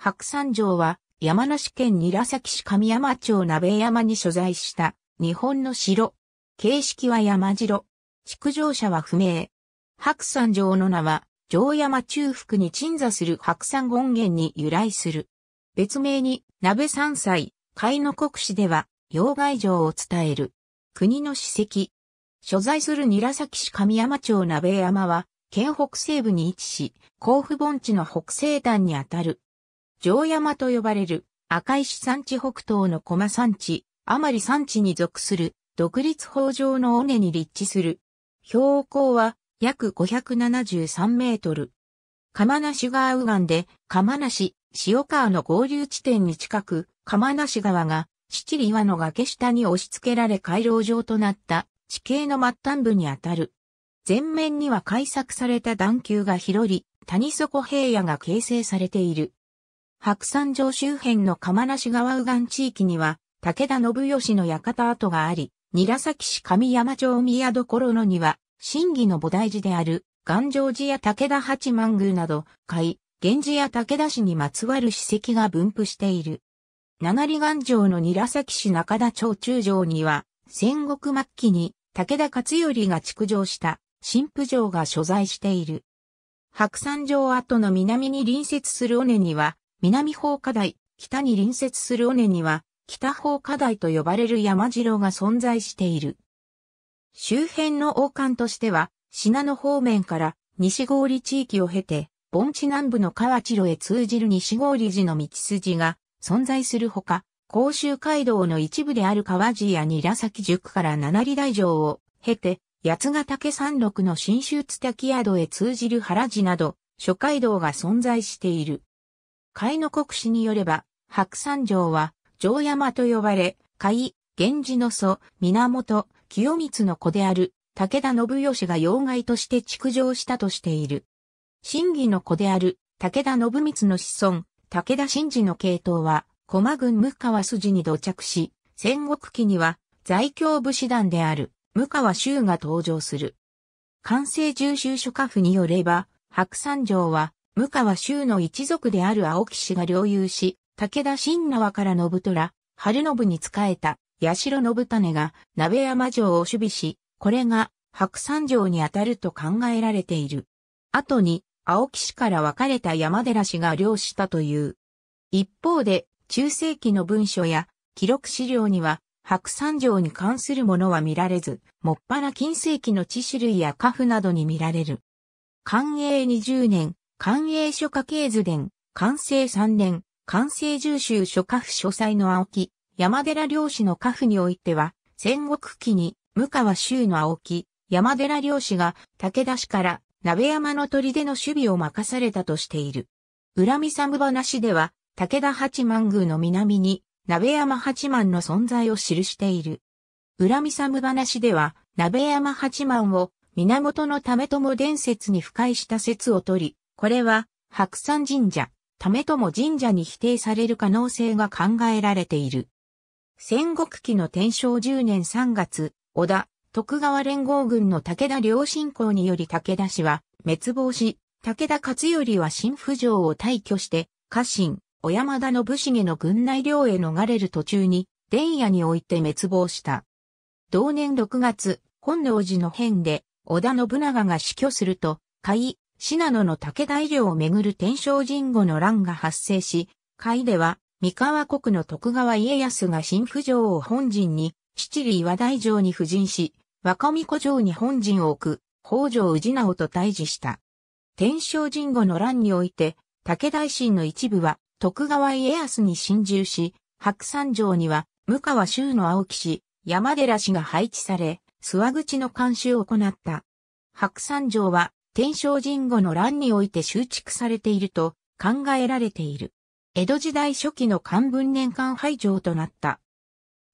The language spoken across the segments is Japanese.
白山城は山梨県韮崎市上山町鍋山に所在した日本の城。形式は山城。築城者は不明。白山城の名は城山中腹に鎮座する白山権現に由来する。別名に鍋山祭、海の国史では妖怪城を伝える。国の史跡。所在する韮崎市上山町鍋山は県北西部に位置し、甲府盆地の北西端にあたる。城山と呼ばれる赤石山地北東の駒山地、余り山地に属する独立法上の尾根に立地する。標高は約573メートル。釜梨川右岸で釜梨、塩川の合流地点に近く、釜梨川が七里岩の崖下に押し付けられ回廊状となった地形の末端部にあたる。前面には開削された段丘が広り、谷底平野が形成されている。白山城周辺の釜梨川右岸地域には、武田信義の館跡があり、韮崎市上山町宮所のには、真偽の菩提寺である、願城寺や武田八幡宮など、海、源氏や武田氏にまつわる史跡が分布している。七里願城の韮崎市中田町中城には、戦国末期に武田勝頼が築城した新婦城が所在している。白山城跡の南に隣接する尾根には、南法科大、北に隣接する尾根には、北法科大と呼ばれる山城が存在している。周辺の王冠としては、品野方面から西郡地域を経て、盆地南部の河内路へ通じる西郡寺の道筋が存在するほか、甲州街道の一部である川路や韮崎塾から七里大城を経て、八ヶ岳山麓の新州津滝宿へ通じる原寺など、諸街道が存在している。海の国史によれば、白山城は、城山と呼ばれ、海、源氏の祖、源、清光の子である、武田信義が妖怪として築城したとしている。真偽の子である、武田信光の子孫、武田真治の系統は、駒郡向川筋に土着し、戦国期には、在京武士団である、向川州が登場する。関西重州諸家府によれば、白山城は、無川州の一族である青木氏が領有し、武田新縄から信虎、春信に仕えた、八代信種が、鍋山城を守備し、これが、白山城にあたると考えられている。後に、青木氏から分かれた山寺氏が領したという。一方で、中世紀の文書や、記録資料には、白山城に関するものは見られず、もっぱら近世紀の地種類や家父などに見られる。寛永20年、官営書家系図伝、完成3年、完成重修書家府書斎の青木、山寺漁師の家父においては、戦国期に、向川州の青木、山寺漁師が武田氏から鍋山の砦の守備を任されたとしている。恨み寒話では、武田八幡宮の南に、鍋山八幡の存在を記している。恨みむ話では、鍋山八幡を源の為も伝説に深いした説を取り、これは、白山神社、為も神社に否定される可能性が考えられている。戦国期の天正10年3月、織田、徳川連合軍の武田良信公により武田氏は滅亡し、武田勝頼は新府城を退去して、家臣、小山田信繁の軍内領へ逃れる途中に、伝野において滅亡した。同年6月、本能寺の変で、織田信長が死去すると、甲斐、信濃の武田以をめぐる天正神後の乱が発生し、会では三河国の徳川家康が新府城を本陣に、七里岩大城に布陣し、若御子城に本陣を置く、北条氏直と対峙した。天正神後の乱において、武田維新の一部は徳川家康に侵入し、白山城には、向川州の青木氏、山寺氏が配置され、諏訪口の監修を行った。白山城は天正神後の乱において修築されていると考えられている。江戸時代初期の漢文年間廃城となった。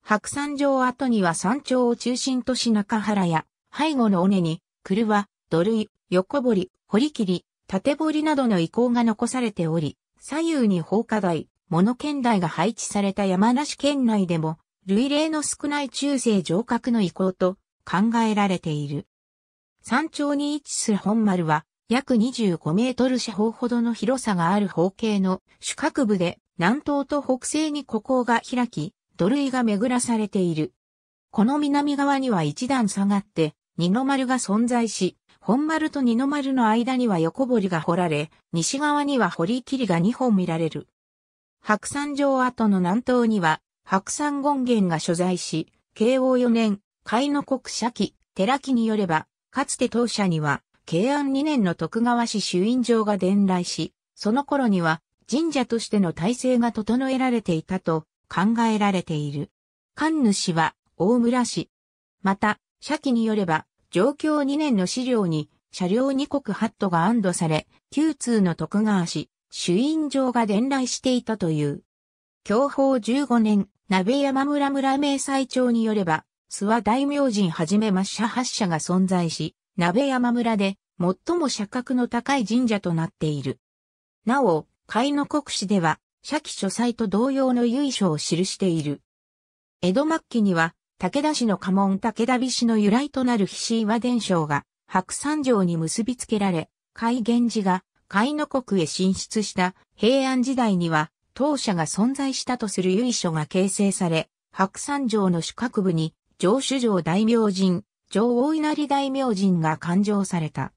白山城跡には山頂を中心とし中原や、背後の尾根に、車、土塁、横堀、堀切、縦堀などの遺構が残されており、左右に放火台、物剣台が配置された山梨県内でも、類例の少ない中世城郭の遺構と考えられている。山頂に位置する本丸は、約25メートル四方ほどの広さがある方形の主角部で、南東と北西に孤高が開き、土塁が巡らされている。この南側には一段下がって、二の丸が存在し、本丸と二の丸の間には横堀が掘られ、西側には堀切りが2本見られる。白山城跡の南東には、白山権現が所在し、慶応四年、海の国社記、寺記によれば、かつて当社には、慶安2年の徳川氏朱印状が伝来し、その頃には神社としての体制が整えられていたと考えられている。神主は大村氏。また、社記によれば、上京2年の資料に、車両二国ハットが安堵され、旧通の徳川氏、朱印状が伝来していたという。享保15年、鍋山村村明細帳によれば、諏訪大明神はじめ抹社八社が存在し、鍋山村で最も社格の高い神社となっている。なお、海の国史では、社記書斎と同様の由緒を記している。江戸末期には、武田氏の家紋武田氏の由来となる菱岩伝承が、白山城に結びつけられ、海源寺が海の国へ進出した平安時代には、当社が存在したとする由緒が形成され、白山城の主角部に上首上大明神、上大稲荷大明神が勘定された。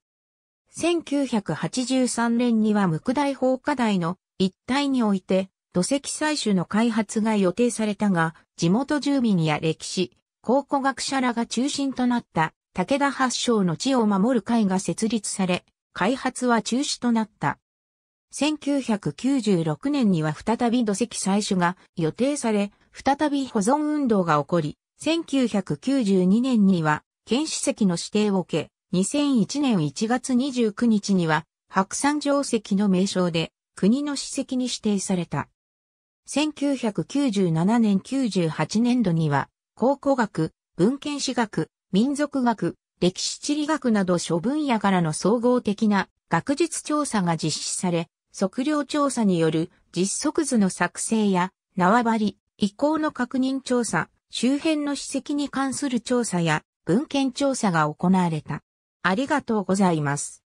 1983年には無垢大法科大の一帯において土石採取の開発が予定されたが、地元住民や歴史、考古学者らが中心となった武田発祥の地を守る会が設立され、開発は中止となった。1996年には再び土石採取が予定され、再び保存運動が起こり、1992年には、県史跡の指定を受け、2001年1月29日には、白山城跡の名称で、国の史跡に指定された。1997年98年度には、考古学、文献史学、民俗学、歴史地理学など諸分野からの総合的な学術調査が実施され、測量調査による実測図の作成や縄張り、移行の確認調査、周辺の史跡に関する調査や文献調査が行われた。ありがとうございます。